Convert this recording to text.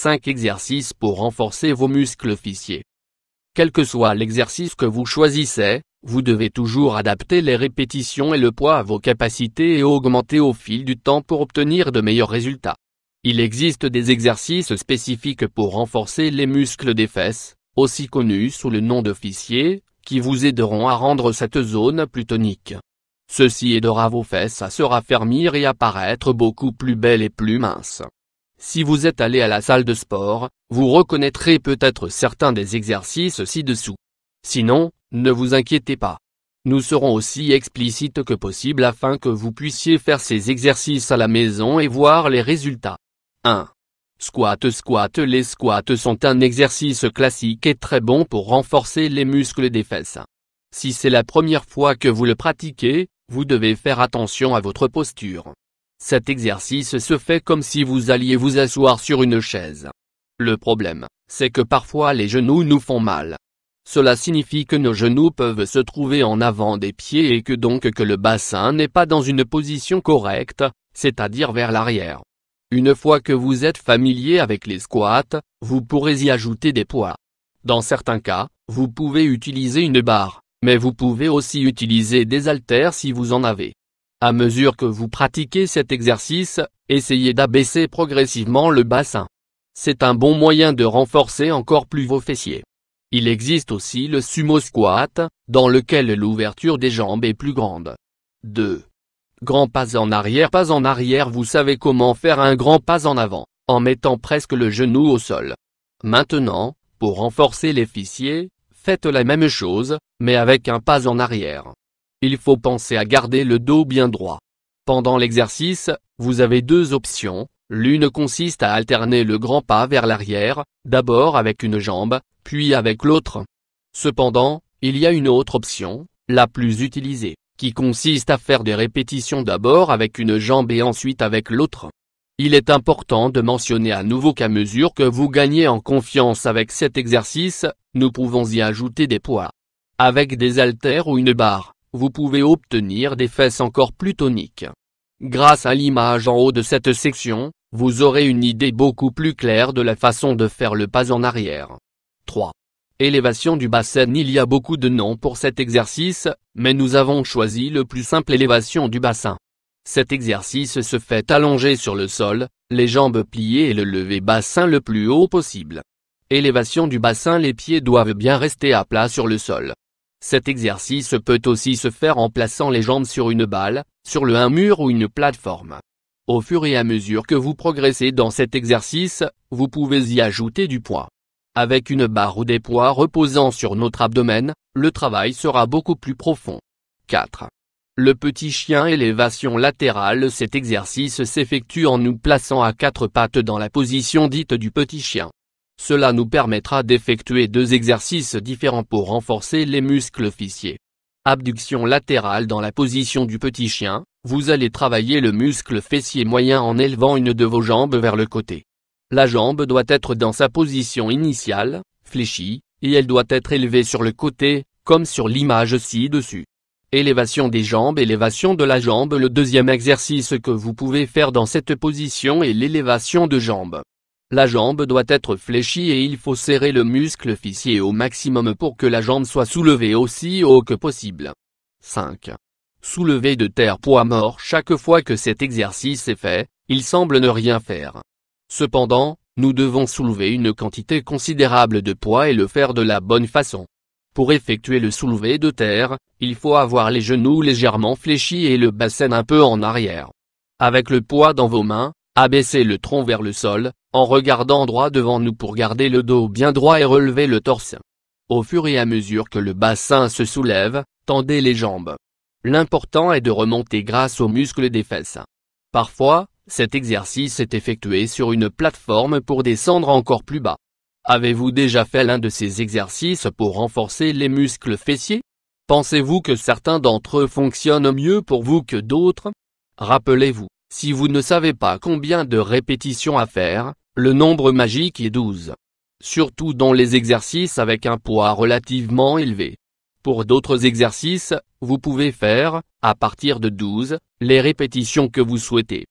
5 exercices pour renforcer vos muscles fissiers Quel que soit l'exercice que vous choisissez, vous devez toujours adapter les répétitions et le poids à vos capacités et augmenter au fil du temps pour obtenir de meilleurs résultats. Il existe des exercices spécifiques pour renforcer les muscles des fesses, aussi connus sous le nom de fissiers, qui vous aideront à rendre cette zone plus tonique. Ceci aidera vos fesses à se raffermir et à paraître beaucoup plus belles et plus minces. Si vous êtes allé à la salle de sport, vous reconnaîtrez peut-être certains des exercices ci-dessous. Sinon, ne vous inquiétez pas. Nous serons aussi explicites que possible afin que vous puissiez faire ces exercices à la maison et voir les résultats. 1. Squat Squat Les squats sont un exercice classique et très bon pour renforcer les muscles des fesses. Si c'est la première fois que vous le pratiquez, vous devez faire attention à votre posture. Cet exercice se fait comme si vous alliez vous asseoir sur une chaise. Le problème, c'est que parfois les genoux nous font mal. Cela signifie que nos genoux peuvent se trouver en avant des pieds et que donc que le bassin n'est pas dans une position correcte, c'est-à-dire vers l'arrière. Une fois que vous êtes familier avec les squats, vous pourrez y ajouter des poids. Dans certains cas, vous pouvez utiliser une barre, mais vous pouvez aussi utiliser des haltères si vous en avez. À mesure que vous pratiquez cet exercice, essayez d'abaisser progressivement le bassin. C'est un bon moyen de renforcer encore plus vos fessiers. Il existe aussi le sumo squat, dans lequel l'ouverture des jambes est plus grande. 2. Grand pas en arrière Pas en arrière Vous savez comment faire un grand pas en avant, en mettant presque le genou au sol. Maintenant, pour renforcer les fessiers, faites la même chose, mais avec un pas en arrière. Il faut penser à garder le dos bien droit. Pendant l'exercice, vous avez deux options, l'une consiste à alterner le grand pas vers l'arrière, d'abord avec une jambe, puis avec l'autre. Cependant, il y a une autre option, la plus utilisée, qui consiste à faire des répétitions d'abord avec une jambe et ensuite avec l'autre. Il est important de mentionner à nouveau qu'à mesure que vous gagnez en confiance avec cet exercice, nous pouvons y ajouter des poids. Avec des haltères ou une barre, vous pouvez obtenir des fesses encore plus toniques. Grâce à l'image en haut de cette section, vous aurez une idée beaucoup plus claire de la façon de faire le pas en arrière. 3. Élévation du bassin Il y a beaucoup de noms pour cet exercice, mais nous avons choisi le plus simple élévation du bassin. Cet exercice se fait allongé sur le sol, les jambes pliées et le lever bassin le plus haut possible. Élévation du bassin Les pieds doivent bien rester à plat sur le sol. Cet exercice peut aussi se faire en plaçant les jambes sur une balle, sur le un mur ou une plateforme. Au fur et à mesure que vous progressez dans cet exercice, vous pouvez y ajouter du poids. Avec une barre ou des poids reposant sur notre abdomen, le travail sera beaucoup plus profond. 4. Le petit chien élévation latérale Cet exercice s'effectue en nous plaçant à quatre pattes dans la position dite du petit chien. Cela nous permettra d'effectuer deux exercices différents pour renforcer les muscles fessiers. Abduction latérale dans la position du petit chien, vous allez travailler le muscle fessier moyen en élevant une de vos jambes vers le côté. La jambe doit être dans sa position initiale, fléchie, et elle doit être élevée sur le côté, comme sur l'image ci-dessus. Élévation des jambes Élévation de la jambe Le deuxième exercice que vous pouvez faire dans cette position est l'élévation de jambes. La jambe doit être fléchie et il faut serrer le muscle fissier au maximum pour que la jambe soit soulevée aussi haut que possible. 5. Soulever de terre poids mort Chaque fois que cet exercice est fait, il semble ne rien faire. Cependant, nous devons soulever une quantité considérable de poids et le faire de la bonne façon. Pour effectuer le soulevé de terre, il faut avoir les genoux légèrement fléchis et le bassin un peu en arrière. Avec le poids dans vos mains, abaissez le tronc vers le sol, en regardant droit devant nous pour garder le dos bien droit et relever le torse. Au fur et à mesure que le bassin se soulève, tendez les jambes. L'important est de remonter grâce aux muscles des fesses. Parfois, cet exercice est effectué sur une plateforme pour descendre encore plus bas. Avez-vous déjà fait l'un de ces exercices pour renforcer les muscles fessiers Pensez-vous que certains d'entre eux fonctionnent mieux pour vous que d'autres Rappelez-vous, si vous ne savez pas combien de répétitions à faire, le nombre magique est 12. Surtout dans les exercices avec un poids relativement élevé. Pour d'autres exercices, vous pouvez faire, à partir de 12, les répétitions que vous souhaitez.